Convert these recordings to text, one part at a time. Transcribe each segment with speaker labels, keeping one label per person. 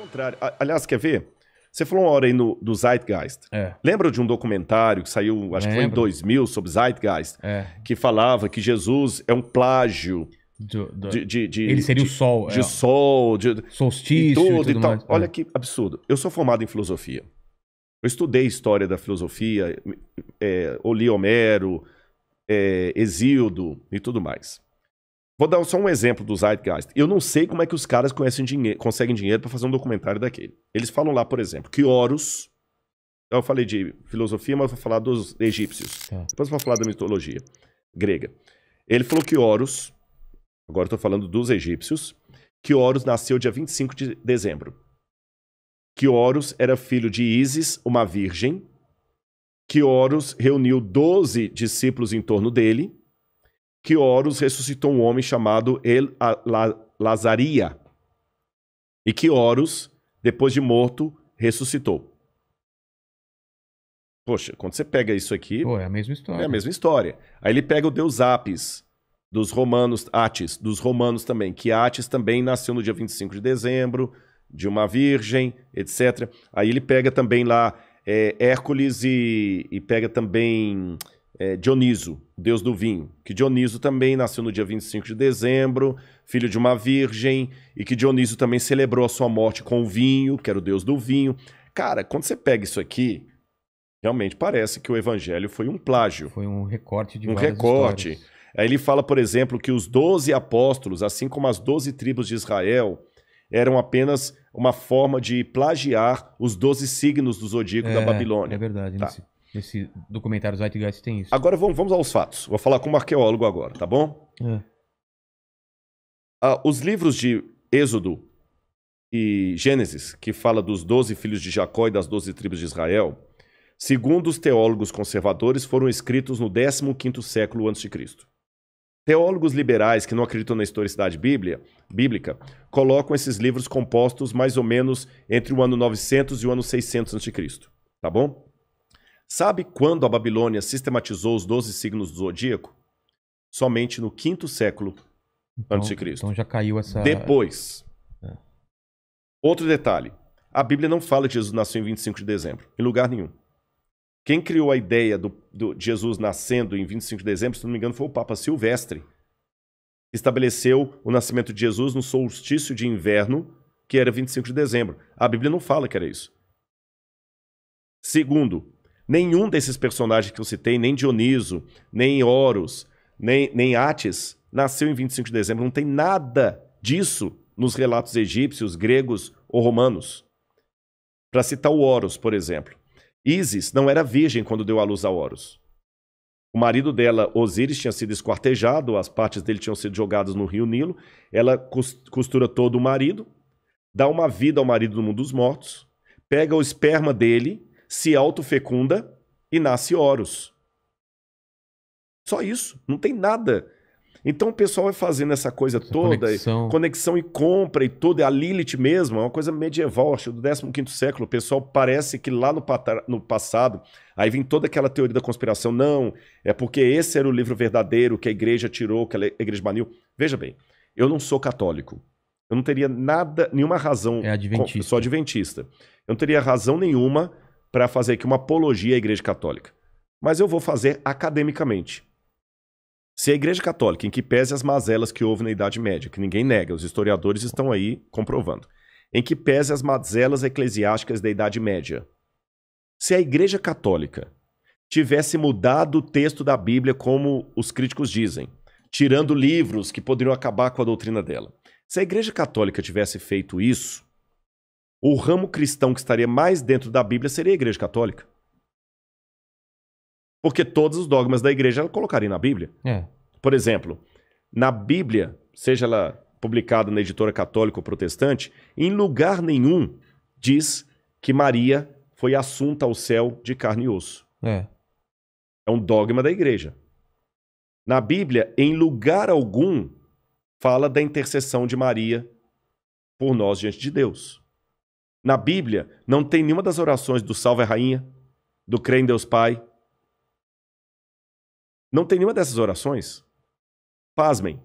Speaker 1: contrário. Aliás, quer ver? Você falou uma hora aí no, do Zeitgeist. É. Lembra de um documentário que saiu, acho Lembro. que foi em 2000, sobre Zeitgeist? É. Que falava que Jesus é um plágio. Do, do, de, de, de, ele seria o sol. De é. sol, de, solstício e tudo, e, tudo e tal. É. Olha que absurdo. Eu sou formado em filosofia. Eu estudei história da filosofia, é, Oli Homero, é, e tudo mais. Vou dar só um exemplo do Zeitgeist. Eu não sei como é que os caras dinhe conseguem dinheiro para fazer um documentário daquele. Eles falam lá, por exemplo, que Horus. Eu falei de filosofia, mas vou falar dos egípcios. Tá. Depois vou falar da mitologia grega. Ele falou que Horus, agora estou falando dos egípcios, que Horus nasceu dia 25 de dezembro. Que Horus era filho de Isis, uma virgem. Que Horus reuniu 12 discípulos em torno dele que Horus ressuscitou um homem chamado El Lazaria. E que Horus, depois de morto, ressuscitou. Poxa, quando você pega isso aqui. Pô, é a mesma história. É a mesma história. Aí ele pega o deus Apis, dos romanos, Atis, dos romanos também, que Atis também nasceu no dia 25 de dezembro, de uma virgem, etc. Aí ele pega também lá é, Hércules e, e pega também é, Dioniso, deus do vinho, que Dioniso também nasceu no dia 25 de dezembro, filho de uma virgem, e que Dioniso também celebrou a sua morte com o vinho, que era o deus do vinho. Cara, quando você pega isso aqui, realmente parece que o evangelho foi um plágio. Foi um recorte de Um recorte. Histórias. Aí ele fala, por exemplo, que os doze apóstolos, assim como as doze tribos de Israel, eram apenas uma forma de plagiar os doze signos do zodíaco é, da Babilônia. É verdade. Tá. Esse documentário Zeitgeist tem isso. Agora vamos, vamos aos fatos. Vou falar com um arqueólogo agora, tá bom? É. Ah, os livros de Êxodo e Gênesis, que fala dos doze filhos de Jacó e das doze tribos de Israel, segundo os teólogos conservadores, foram escritos no 15º século a.C. Teólogos liberais que não acreditam na historicidade bíblia, bíblica colocam esses livros compostos mais ou menos entre o ano 900 e o ano 600 a.C., tá bom? Sabe quando a Babilônia sistematizou os 12 signos do zodíaco? Somente no quinto século então, antes de Cristo. Então já caiu essa. Depois. É. Outro detalhe: a Bíblia não fala de Jesus nasceu em 25 de dezembro, em lugar nenhum. Quem criou a ideia do, do Jesus nascendo em 25 de dezembro, se não me engano, foi o Papa Silvestre, que estabeleceu o nascimento de Jesus no solstício de inverno, que era 25 de dezembro. A Bíblia não fala que era isso. Segundo, nenhum desses personagens que eu citei, nem Dioniso, nem Horus, nem, nem nasceu em 25 de dezembro. Não tem nada disso nos relatos egípcios, gregos ou romanos. Para citar o Horus, por exemplo. Isis não era virgem quando deu à luz a Horus. O marido dela, Osíris, tinha sido esquartejado, as partes dele tinham sido jogadas no rio Nilo. Ela costura todo o marido, dá uma vida ao marido no mundo dos mortos, pega o esperma dele se autofecunda e nasce Horus. Só isso, não tem nada. Então o pessoal vai fazendo essa coisa essa toda, conexão. E, conexão. e compra e tudo, é a Lilith mesmo, é uma coisa medieval, acho, do 15 século, o pessoal parece que lá no, no passado, aí vem toda aquela teoria da conspiração, não, é porque esse era o livro verdadeiro que a igreja tirou, que a igreja baniu. Veja bem, eu não sou católico, eu não teria nada, nenhuma razão, é adventista. sou adventista, eu não teria razão nenhuma para fazer aqui uma apologia à Igreja Católica. Mas eu vou fazer academicamente. Se a Igreja Católica, em que pese as mazelas que houve na Idade Média, que ninguém nega, os historiadores estão aí comprovando, em que pese as mazelas eclesiásticas da Idade Média, se a Igreja Católica tivesse mudado o texto da Bíblia como os críticos dizem, tirando livros que poderiam acabar com a doutrina dela, se a Igreja Católica tivesse feito isso, o ramo cristão que estaria mais dentro da Bíblia seria a Igreja Católica. Porque todos os dogmas da igreja ela colocaria na Bíblia. É. Por exemplo, na Bíblia, seja ela publicada na editora católica ou protestante, em lugar nenhum diz que Maria foi assunta ao céu de carne e osso. É. É um dogma da igreja. Na Bíblia, em lugar algum, fala da intercessão de Maria por nós diante de Deus. Na Bíblia, não tem nenhuma das orações do Salve a Rainha, do Crê em Deus Pai. Não tem nenhuma dessas orações. Pasmem.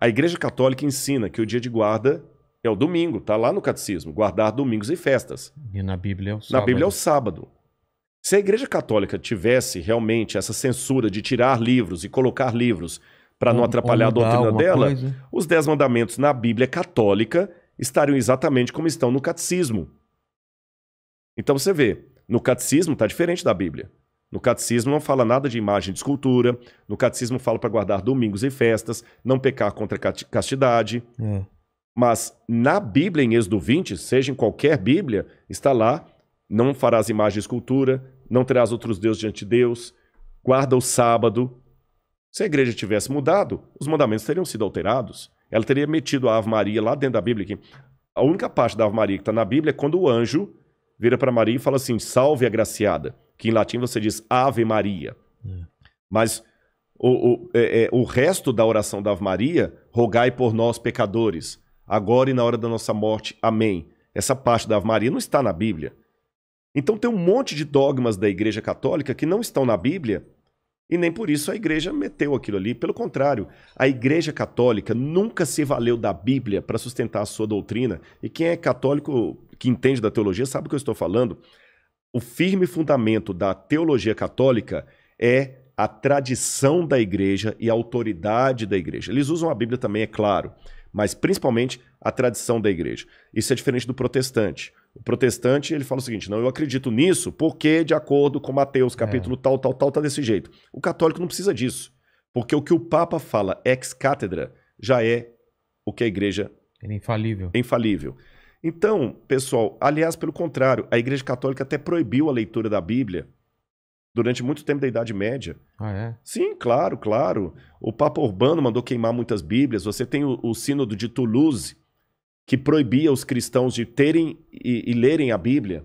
Speaker 1: A Igreja Católica ensina que o dia de guarda é o domingo, tá lá no catecismo, guardar domingos e festas. E na Bíblia é o sábado. Na Bíblia é o sábado. Se a Igreja Católica tivesse realmente essa censura de tirar livros e colocar livros para não atrapalhar a doutrina dela, coisa. os Dez Mandamentos na Bíblia Católica estariam exatamente como estão no catecismo. Então você vê, no catecismo está diferente da Bíblia. No catecismo não fala nada de imagem de escultura, no catecismo fala para guardar domingos e festas, não pecar contra castidade. É. Mas na Bíblia, em Êxodo 20, seja em qualquer Bíblia, está lá: não farás imagem de escultura, não terás outros deuses diante de Deus, guarda o sábado. Se a igreja tivesse mudado, os mandamentos teriam sido alterados ela teria metido a Ave Maria lá dentro da Bíblia. a única parte da Ave Maria que está na Bíblia é quando o anjo vira para Maria e fala assim: Salve a graciada, que em latim você diz Ave Maria. É. Mas o, o, é, é, o resto da oração da Ave Maria, rogai por nós, pecadores, agora e na hora da nossa morte. Amém. Essa parte da Ave Maria não está na Bíblia. Então tem um monte de dogmas da Igreja Católica que não estão na Bíblia e nem por isso a igreja meteu aquilo ali. Pelo contrário, a igreja católica nunca se valeu da Bíblia para sustentar a sua doutrina. E quem é católico, que entende da teologia, sabe o que eu estou falando. O firme fundamento da teologia católica é a tradição da igreja e a autoridade da igreja. Eles usam a Bíblia também, é claro, mas principalmente a tradição da igreja. Isso é diferente do protestante. O protestante, ele fala o seguinte: não, eu acredito nisso porque, de acordo com Mateus, é. capítulo é. tal, tal, tal, tá desse jeito. O católico não precisa disso. Porque o que o Papa fala ex cátedra já é o que a igreja. É infalível. É infalível. Então, pessoal, aliás, pelo contrário, a Igreja Católica até proibiu a leitura da Bíblia durante muito tempo da Idade Média. Ah, é? Sim, claro, claro. O Papa Urbano mandou queimar muitas Bíblias. Você tem o, o Sínodo de Toulouse, que proibia os cristãos de terem e, e lerem a Bíblia.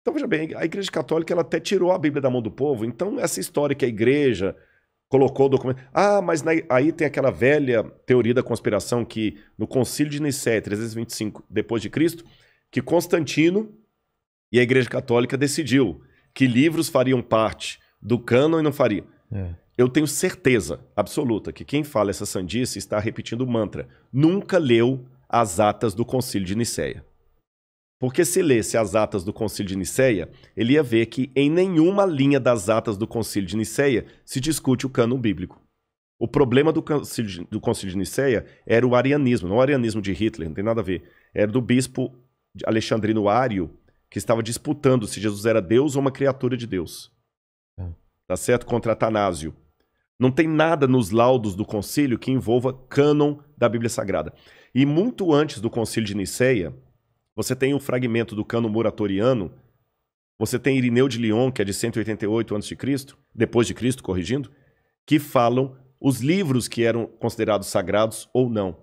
Speaker 1: Então veja bem, a Igreja Católica ela até tirou a Bíblia da mão do povo. Então essa história que a Igreja colocou o documento. Ah, mas na, aí tem aquela velha teoria da conspiração que no Concílio de Nicéia, 325 depois de Cristo, que Constantino e a Igreja Católica decidiu que livros fariam parte do cânon e não faria. É. Eu tenho certeza absoluta que quem fala essa sandice está repetindo o mantra. Nunca leu as atas do Concílio de Nicéia. Porque se lesse as atas do Concílio de Nicéia, ele ia ver que em nenhuma linha das atas do Concílio de Nicéia se discute o cano bíblico. O problema do concílio, de, do concílio de Nicéia era o arianismo, não o arianismo de Hitler, não tem nada a ver. Era do bispo alexandrino Ário, que estava disputando se Jesus era Deus ou uma criatura de Deus. É. Tá certo? Contra Atanásio. Não tem nada nos laudos do concílio que envolva cânon da Bíblia Sagrada. E muito antes do concílio de Niceia, você tem um fragmento do cânon moratoriano, você tem Irineu de Lyon, que é de 188 a.C., depois de Cristo, corrigindo, que falam os livros que eram considerados sagrados ou não.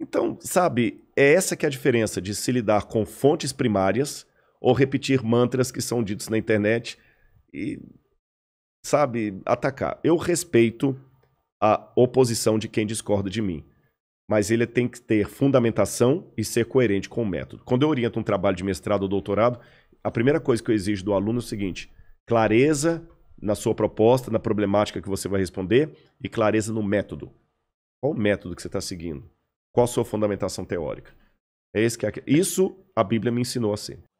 Speaker 1: Então, sabe, é essa que é a diferença de se lidar com fontes primárias ou repetir mantras que são ditos na internet e sabe, atacar. Eu respeito a oposição de quem discorda de mim, mas ele tem que ter fundamentação e ser coerente com o método. Quando eu oriento um trabalho de mestrado ou doutorado, a primeira coisa que eu exijo do aluno é o seguinte: clareza na sua proposta, na problemática que você vai responder e clareza no método. Qual o método que você está seguindo? Qual a sua fundamentação teórica? É esse que é... Isso a Bíblia me ensinou a ser.